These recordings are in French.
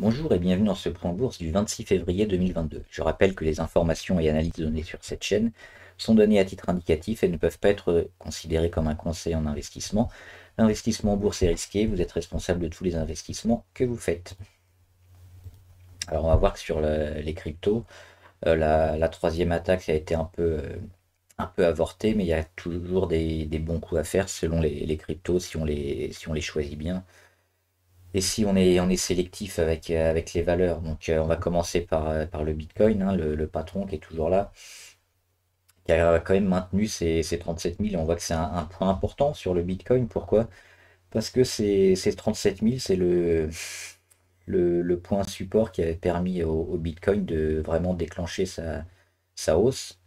Bonjour et bienvenue dans ce point bourse du 26 février 2022. Je rappelle que les informations et analyses données sur cette chaîne sont données à titre indicatif et ne peuvent pas être considérées comme un conseil en investissement. L'investissement en bourse est risqué, vous êtes responsable de tous les investissements que vous faites. Alors on va voir que sur les cryptos, euh, la, troisième attaque a été un peu, euh, un peu avortée, mais il y a toujours des, bons coups à faire selon les, les cryptos si on les, si on les choisit bien. Et si on est, on est sélectif avec, euh, avec les valeurs, donc euh, on va commencer par, euh, par le Bitcoin, hein, le, patron qui est toujours là, qui a quand même maintenu ses, ses 37 000. on voit que c'est un, point important sur le Bitcoin. Pourquoi Parce que ces, ces 37 000, c'est le, le, point support qui avait permis au, Bitcoin de vraiment déclencher sa, sa hausse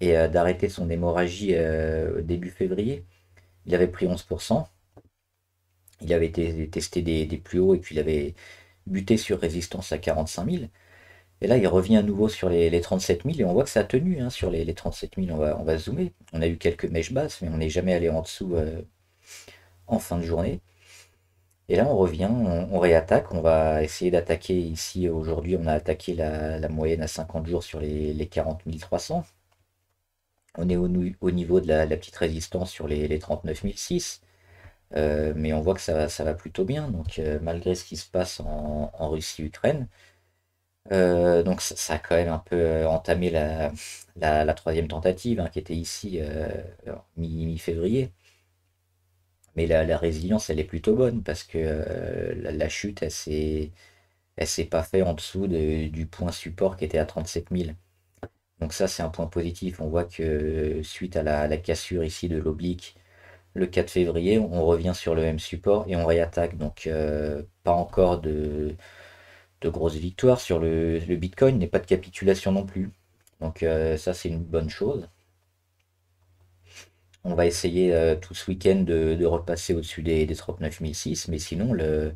et d'arrêter son hémorragie début février. Il avait pris 11%. Il avait été testé des, plus hauts et puis il avait buté sur résistance à 45 000. Et là, il revient à nouveau sur les, 37 000 et on voit que ça a tenu hein, sur les, 37 000. On va, zoomer. On a eu quelques mèches basses, mais on n'est jamais allé en dessous euh, en fin de journée. Et là, on revient, on, réattaque. On va essayer d'attaquer ici. Aujourd'hui, on a attaqué la, moyenne à 50 jours sur les, 40 300. On est au, niveau de la, petite résistance sur les, les 39 600. Euh, mais on voit que ça va, ça va plutôt bien, donc euh, malgré ce qui se passe en, Russie-Ukraine. Euh, donc ça, a quand même un peu entamé la, troisième tentative hein, qui était ici mi-février. mais la, résilience, elle est plutôt bonne parce que la, chute, elle s'est pas faite en dessous du point support qui était à 37 000. Donc ça, c'est un point positif. On voit que suite à la, cassure ici de l'oblique, le 4 février, on revient sur le même support et on réattaque. Donc, euh, pas encore de, de grosses victoires sur le, le Bitcoin, mais pas de capitulation non plus. Donc, euh, ça, c'est une bonne chose. On va essayer euh, tout ce week-end de, repasser au-dessus des, 39006. mais sinon, le,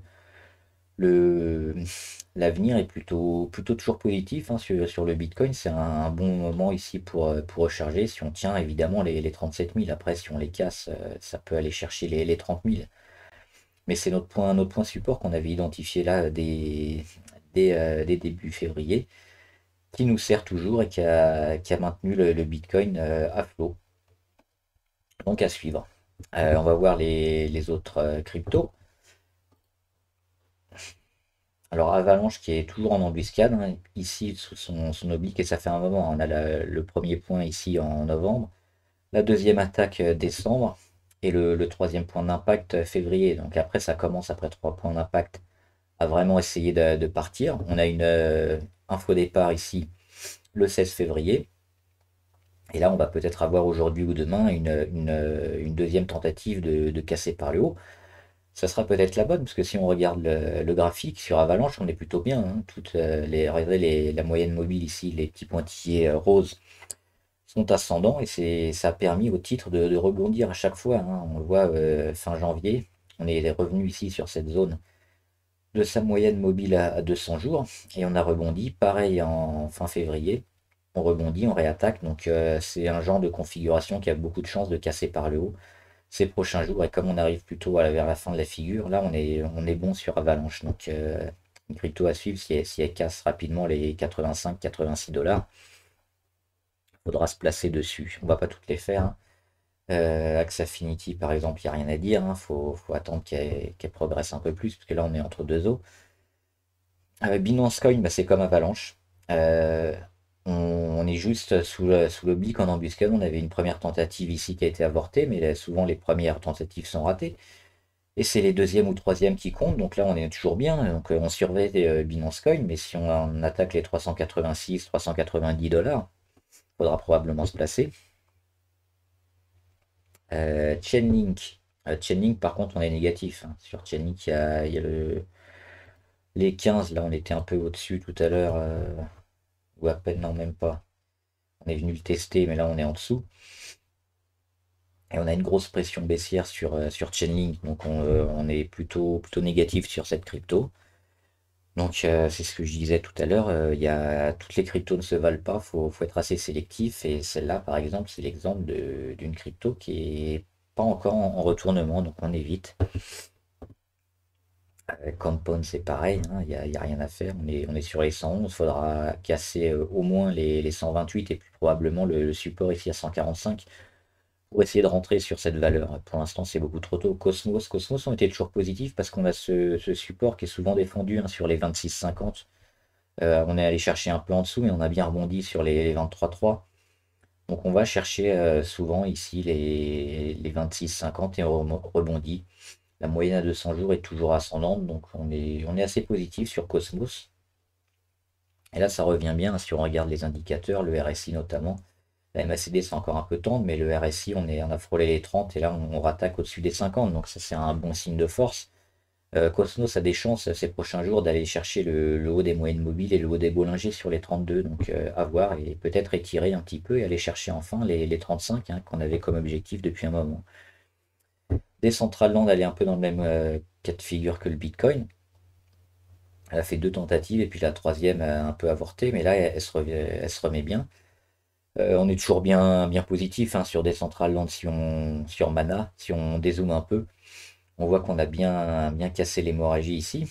l'avenir est plutôt, plutôt toujours positif hein, sur, le Bitcoin. C'est un, bon moment ici pour, euh, pour recharger. Si on tient évidemment les, les 37 000, après si on les casse, euh, ça peut aller chercher les, les 30 000. Mais c'est notre point, notre point support qu'on avait identifié là dès, euh, des début février, qui nous sert toujours et qui a, qui a maintenu le, Bitcoin à flot. Donc à suivre. on va voir les, les autres cryptos. Alors Avalanche qui est toujours en embuscade, hein, ici sous son, oblique, et ça fait un moment. Hein. On a le premier point ici en novembre, la deuxième attaque euh, décembre, et le, troisième point d'impact euh, février. Donc après ça commence, après trois points d'impact, à vraiment essayer de, partir. On a une faux euh, info départ ici le 16 février. Et là, on va peut-être avoir aujourd'hui ou demain une, deuxième tentative de, de casser par le haut. Ce sera peut-être la bonne, parce que si on regarde le, graphique sur Avalanche, on est plutôt bien. Hein. toutes euh, les, la moyenne mobile ici, les petits pointillés euh, roses sont ascendants et ça a permis au titre de, rebondir à chaque fois. Hein. On le voit euh, fin janvier, on est revenu ici sur cette zone de sa moyenne mobile à, 200 jours et on a rebondi pareil en fin février. On rebondit, on réattaque, donc c'est un genre de configuration qui a beaucoup de chances de casser par le haut ces prochains jours. Et comme on arrive plutôt vers la fin de la figure, là, on est, on est bon sur Avalanche. Donc, euh, crypto à suivre, si si casse rapidement les 85-86 dollars, faudra se placer dessus. On va pas toutes les faire. Hein. Euh, Axe Affinity, par exemple, il n'y a rien à dire. Il hein. faut, attendre qu'elle progresse un peu plus, parce que là, on est entre deux eaux. avec euh, Binance Coin, bah, c'est comme Avalanche. Euh, on, est juste sous l'oblique en embuscade. On avait une première tentative ici qui a été avortée, mais souvent les premières tentatives sont ratées. Et c'est les deuxièmes ou troisièmes qui comptent, donc là on est toujours bien. Donc euh, on surveille euh, Binance Coin, mais si on, attaque les 386, 390 dollars, il faudra probablement se placer. Euh, Chainlink. Chainlink, par contre, on est négatif. Hein. Sur Chainlink, il y a, les 15. Là, on était un peu au-dessus tout à l'heure ou à peine, non, même pas. On est venu le tester, mais là, on est en dessous. Et on a une grosse pression baissière sur, euh, sur Chainlink, donc euh, on, est plutôt, plutôt négatif sur cette crypto. Donc euh, c'est ce que je disais tout à l'heure, il toutes les cryptos ne se valent pas, il faut, être assez sélectif. Et celle-là, par exemple, c'est l'exemple d'une crypto qui n'est pas encore en retournement, donc on évite. Euh, compound c'est pareil, il hein, n'y a, rien à faire. On est, on est sur les 111, il faudra casser euh, au moins les, 128 et plus probablement le, support ici à 145 pour essayer de rentrer sur cette valeur. Pour l'instant, c'est beaucoup trop tôt. Cosmos, Cosmos ont été toujours positifs parce qu'on a ce, support qui est souvent défendu hein, sur les 26,50. Euh, on est allé chercher un peu en dessous, mais on a bien rebondi sur les 23,3. Donc on va chercher souvent ici les, les 26,50 et on rebondit. La moyenne à 200 jours est toujours ascendante, donc on est, assez positif sur Cosmos. Et là, ça revient bien hein, si on regarde les indicateurs, le RSI notamment. La MACD, c'est encore un peu tendre, mais le RSI, on, est, a frôlé les 30 et là, on, rattaque au-dessus des 50. Donc, ça, c'est un bon signe de force. Euh, Cosmos a des chances euh, ces prochains jours d'aller chercher le, haut des moyennes mobiles et le haut des Bollinger sur les 32. Donc, euh, à voir et peut-être étirer un petit peu et aller chercher enfin les, 35 hein, qu'on avait comme objectif depuis un moment. Des centrales elle est un peu dans le même euh, cas de figure que le Bitcoin. Elle a fait deux tentatives et puis la troisième un peu avortée, mais là, elle, se, remet, bien. Euh, on est toujours bien, bien positif hein, sur des centrales si on, sur Mana, si on dézoome un peu. On voit qu'on a bien, bien cassé l'hémorragie ici.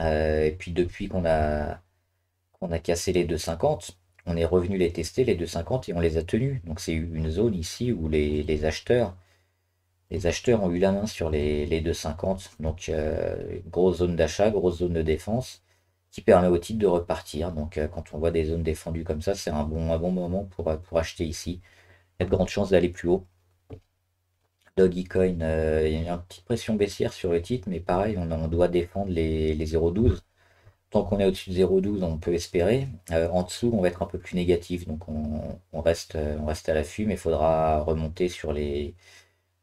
Euh, et puis depuis qu'on a, a cassé les 2,50, on est revenu les tester, les 2,50, et on les a tenus. Donc c'est une zone ici où les acheteurs les acheteurs ont eu la main sur les, les 2,50. Donc, euh, grosse zone d'achat, grosse zone de défense qui permet au titre de repartir. Donc, euh, quand on voit des zones défendues comme ça, c'est un bon, bon moment pour, euh, pour acheter ici. Il y a de grandes chances d'aller plus haut. Doggy Coin, il y a une petite pression baissière sur le titre, mais pareil, on, doit défendre les, 0,12. Tant qu'on est au-dessus de 0,12, on peut espérer. en dessous, on va être un peu plus négatif, donc on, reste, on reste à l'affût, mais il faudra remonter sur les,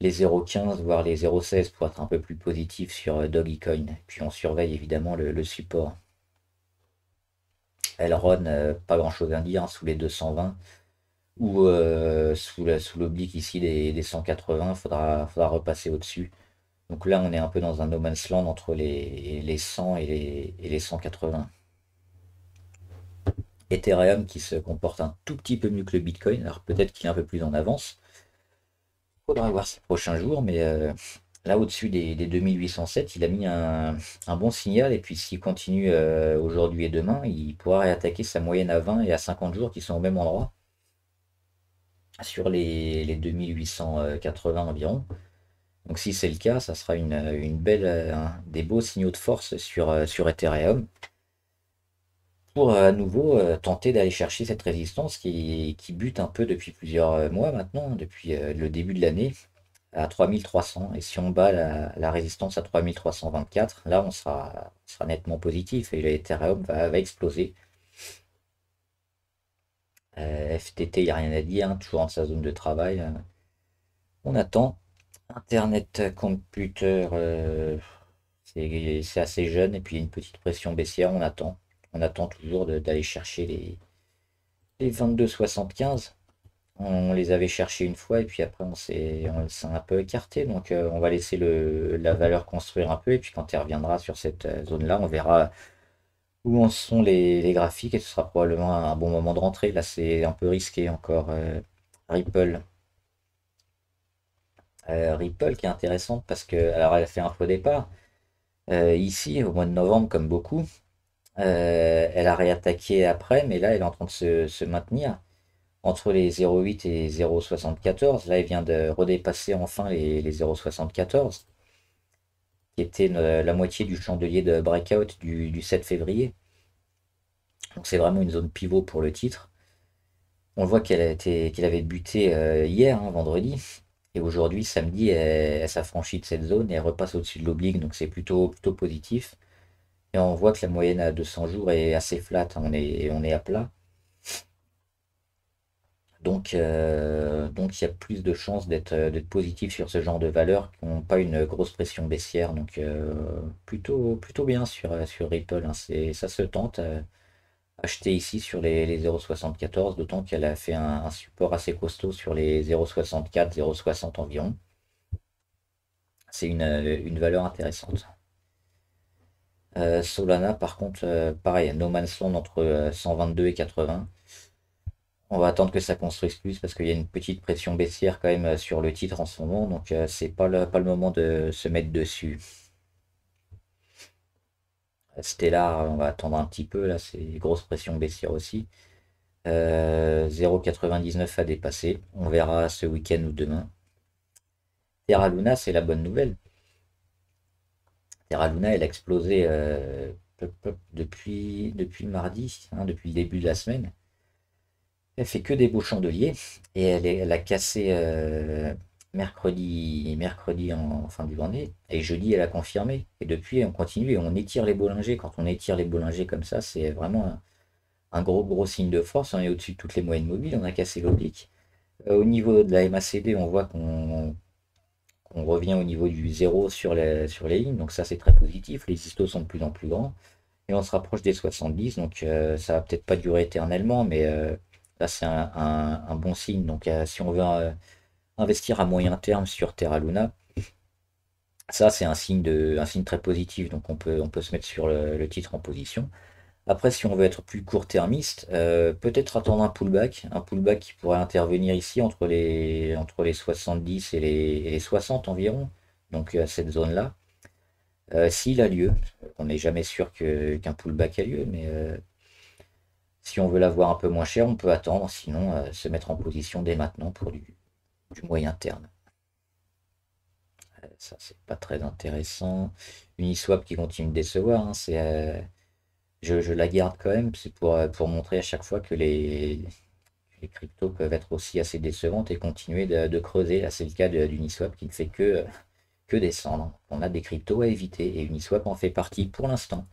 les 0,15 voire les 0,16 pour être un peu plus positif sur euh, Dogecoin. Puis on surveille évidemment le, support. Elle euh, pas grand chose à dire, hein, sous les 220 ou euh, sous sous l'oblique ici des, 180, il faudra, repasser au-dessus. Donc là, on est un peu dans un no man's land entre les, les 100 et les, et les 180. Ethereum qui se comporte un tout petit peu mieux que le Bitcoin, alors peut-être qu'il est un peu plus en avance, Faudra voir ces prochains jours, mais euh, là au-dessus des, 2807, il a mis un, bon signal. Et puis s'il continue euh, aujourd'hui et demain, il pourra réattaquer sa moyenne à 20 et à 50 jours qui sont au même endroit. Sur les, 2880 environ. Donc si c'est le cas, ça sera une, belle, euh, des beaux signaux de force sur Ethereum pour euh, à nouveau euh, tenter d'aller chercher cette résistance qui, qui, bute un peu depuis plusieurs euh, mois maintenant, hein, depuis le début de l'année, à 3300. Et si on bat la, résistance à 3324, là on sera, sera nettement positif et l'Ethereum va, va exploser. FTT, il n'y a rien à dire, hein, toujours dans sa zone de travail. Hein. on attend. Internet, computer, c'est assez jeune et puis une petite pression baissière, on attend. On attend toujours d'aller chercher les, les 22,75. On les avait cherchés une fois et puis après on s'est un peu écarté. Donc euh, on va laisser le, la valeur construire un peu et puis quand elle reviendra sur cette euh, zone-là, on verra où en sont les, graphiques et ce sera probablement un bon moment de rentrer Là c'est un peu risqué encore. Euh, Ripple. Ripple qui est intéressante parce que alors elle a fait un faux départ. ici, au mois de novembre, comme beaucoup, euh, elle a réattaqué après, mais là, elle est en train de se, maintenir entre les 0,8 et 0,74. Là, elle vient de redépasser enfin les, 0,74, qui était euh, la moitié du chandelier de breakout du, 7 février. Donc, c'est vraiment une zone pivot pour le titre. On voit qu'elle avait buté euh, hier, hein, vendredi. Et aujourd'hui, samedi, elle, s'affranchit de cette zone et elle repasse au-dessus de l'oblique. Donc, c'est plutôt, plutôt positif. Et on voit que la moyenne à 200 jours est assez flat, hein, on est, on est à plat. Donc, euh, donc il y a plus de chances euh, d'être positif sur ce genre de valeurs qui n'ont pas une grosse pression baissière. Donc, euh, plutôt, plutôt bien sur, sur Ripple. Hein. Ça se tente. acheter ici sur les, 0,74, d'autant qu'elle a fait un, support assez costaud sur les 0,64, 0,60 environ. C'est une valeur intéressante. Euh, Solana, par contre, euh, pareil, No Man's Land entre 122 euh, et 80. On va attendre que ça construise plus parce qu'il y a une petite pression baissière quand même sur le titre en ce moment, donc c'est pas le, pas le moment de se mettre dessus. Stellar, on va attendre un petit peu, là c'est grosse pression baissière aussi. 0,99 à dépasser, on verra ce week-end ou demain. Terra Luna, c'est la bonne nouvelle Terra Luna, elle a explosé euh, depuis, mardi, hein, depuis le début de la semaine. Elle fait que des beaux chandeliers et elle, a cassé euh, mercredi, mercredi en fin du vendredi et jeudi elle a confirmé. Et depuis on continue et on étire les Bollinger. Quand on étire les Bollinger comme ça, c'est vraiment un, gros gros signe de force. On est au-dessus de toutes les moyennes mobiles, on a cassé l'oblique. Euh, au niveau de la MACD, on voit qu'on on revient au niveau du zéro sur les, sur les lignes. Donc ça, c'est très positif. Les histoires sont de plus en plus grands. Et on se rapproche des 70. Donc euh, ça va peut-être pas durer éternellement, mais euh, là, c'est un, bon signe. Donc euh, si on veut investir à moyen terme sur Terra Luna, ça, c'est un signe un signe très positif. Donc on peut, on peut se mettre sur le titre en position. Après, si on veut être plus court-termiste, euh, peut-être attendre un pullback, un pullback qui pourrait intervenir ici entre les, entre les 70 et les, 60 environ, donc euh, à cette zone-là. Euh, s'il a lieu, on n'est jamais sûr qu'un pullback a lieu, mais si on veut l'avoir un peu moins cher, on peut attendre, sinon se mettre en position dès maintenant pour du, du moyen terme ça c'est pas très intéressant. Uniswap qui continue de décevoir, hein, c'est je, la garde quand même, c'est pour, euh, pour montrer à chaque fois que les, les cryptos peuvent être aussi assez décevantes et continuer de, creuser. Là, c'est le cas d'Uniswap qui ne fait que, que descendre. On a des cryptos à éviter et Uniswap en fait partie pour l'instant.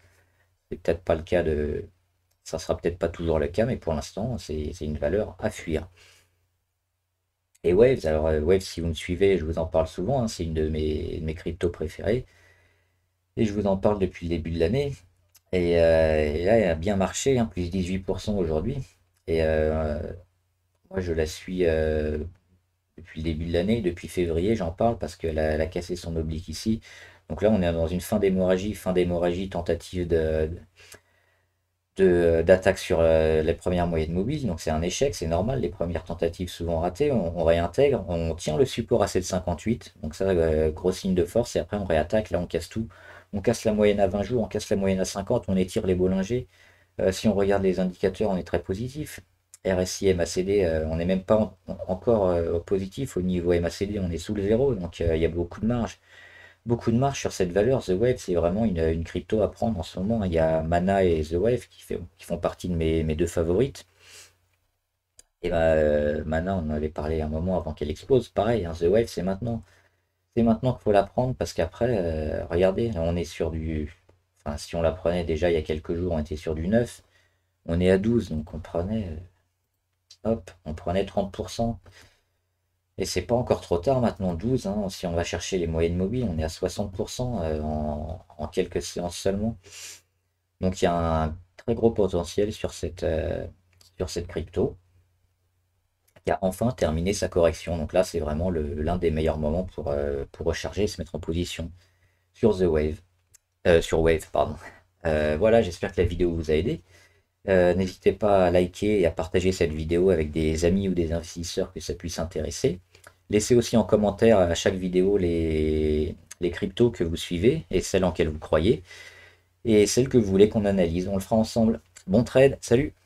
C'est peut-être pas le cas de. Ça sera peut-être pas toujours le cas, mais pour l'instant, c'est une valeur à fuir. Et Waves, alors euh, Waves, si vous me suivez, je vous en parle souvent, hein, c'est une de mes, mes cryptos préférées. Et je vous en parle depuis le début de l'année. Euh, et, là, elle a bien marché, hein, plus 18% aujourd'hui. Et euh, moi, je la suis euh, depuis le début de l'année, depuis février, j'en parle parce qu'elle a, cassé son oblique ici. Donc là, on est dans une fin d'hémorragie, fin d'hémorragie, tentative d'attaque sur les premières moyennes mobiles. Donc c'est un échec, c'est normal, les premières tentatives souvent ratées, on, on, réintègre, on tient le support à 7,58. Donc ça, gros signe de force, et après on réattaque, là on casse tout on casse la moyenne à 20 jours, on casse la moyenne à 50, on étire les boulangers. Euh, si on regarde les indicateurs, on est très positif. RSI, MACD, euh, on n'est même pas encore euh, positif. Au niveau MACD, on est sous le zéro, donc il y a beaucoup de marge. Beaucoup de marge sur cette valeur. The Wave, c'est vraiment une, crypto à prendre en ce moment. Il y a Mana et The Wave qui, font partie de mes, deux favorites. Et bah, Mana, on en avait parlé un moment avant qu'elle explose. Pareil, hein, The Wave, c'est maintenant. C'est maintenant qu'il faut la prendre parce qu'après, euh, regardez, on est sur du. Enfin, si on la prenait déjà il y a quelques jours, on était sur du 9. On est à 12, donc on prenait. Euh, hop, on prenait 30%. Et c'est pas encore trop tard maintenant, 12. Hein, si on va chercher les moyennes mobiles, on est à 60% euh, en, quelques séances seulement. Donc il y a un très gros potentiel sur cette, sur cette crypto qui a enfin terminé sa correction. Donc là, c'est vraiment l'un des meilleurs moments euh, pour, recharger et se mettre en position sur The Wave. Euh, sur Wave, pardon. Euh, voilà, j'espère que la vidéo vous a aidé. N'hésitez pas à liker et à partager cette vidéo avec des amis ou des investisseurs que ça puisse intéresser. Laissez aussi en commentaire à chaque vidéo les, les cryptos que vous suivez et celles en quelles vous croyez et celles que vous voulez qu'on analyse. On le fera ensemble. Bon trade, salut